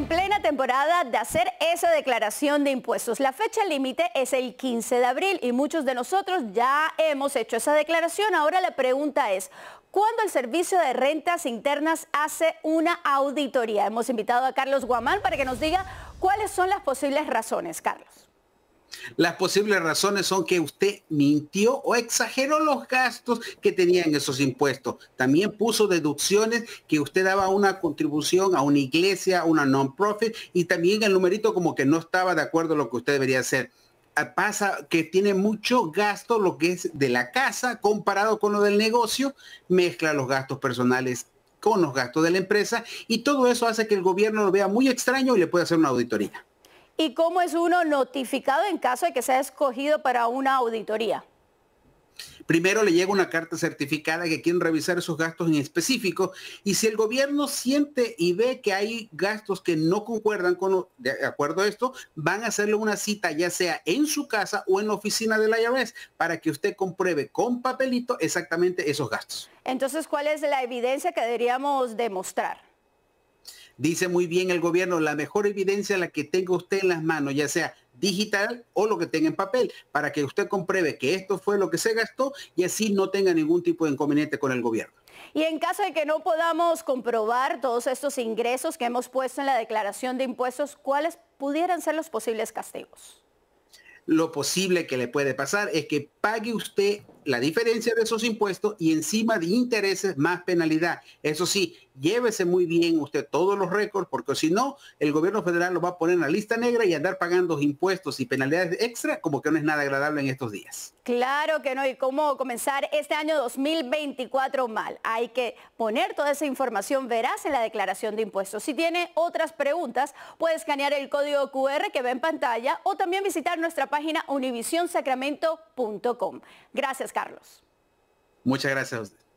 en plena temporada de hacer esa declaración de impuestos. La fecha límite es el 15 de abril y muchos de nosotros ya hemos hecho esa declaración. Ahora la pregunta es, ¿cuándo el Servicio de Rentas Internas hace una auditoría? Hemos invitado a Carlos Guamán para que nos diga cuáles son las posibles razones. Carlos. Las posibles razones son que usted mintió o exageró los gastos que tenían esos impuestos. También puso deducciones que usted daba una contribución a una iglesia, a una non-profit y también el numerito como que no estaba de acuerdo lo que usted debería hacer ah, pasa que tiene mucho gasto lo que es de la casa comparado con lo del negocio, mezcla los gastos personales con los gastos de la empresa y todo eso hace que el gobierno lo vea muy extraño y le puede hacer una auditoría y cómo es uno notificado en caso de que sea escogido para una auditoría. Primero le llega una carta certificada que quieren revisar esos gastos en específico y si el gobierno siente y ve que hay gastos que no concuerdan con de acuerdo a esto, van a hacerle una cita ya sea en su casa o en la oficina de la IRS para que usted compruebe con papelito exactamente esos gastos. Entonces, ¿cuál es la evidencia que deberíamos demostrar? Dice muy bien el gobierno, la mejor evidencia la que tenga usted en las manos, ya sea digital o lo que tenga en papel, para que usted compruebe que esto fue lo que se gastó y así no tenga ningún tipo de inconveniente con el gobierno. Y en caso de que no podamos comprobar todos estos ingresos que hemos puesto en la declaración de impuestos, ¿cuáles pudieran ser los posibles castigos? Lo posible que le puede pasar es que pague usted la diferencia de esos impuestos y encima de intereses más penalidad. Eso sí, llévese muy bien usted todos los récords porque si no, el gobierno federal lo va a poner en la lista negra y andar pagando impuestos y penalidades extra como que no es nada agradable en estos días. Claro que no, y cómo comenzar este año 2024 mal. Hay que poner toda esa información veraz en la declaración de impuestos. Si tiene otras preguntas, puede escanear el código QR que ve en pantalla o también visitar nuestra página univisionsacramento.com. Gracias. Carlos. Muchas gracias a